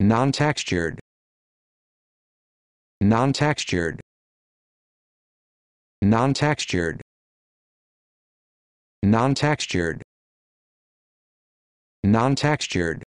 non-textured non-textured non-textured non-textured non-textured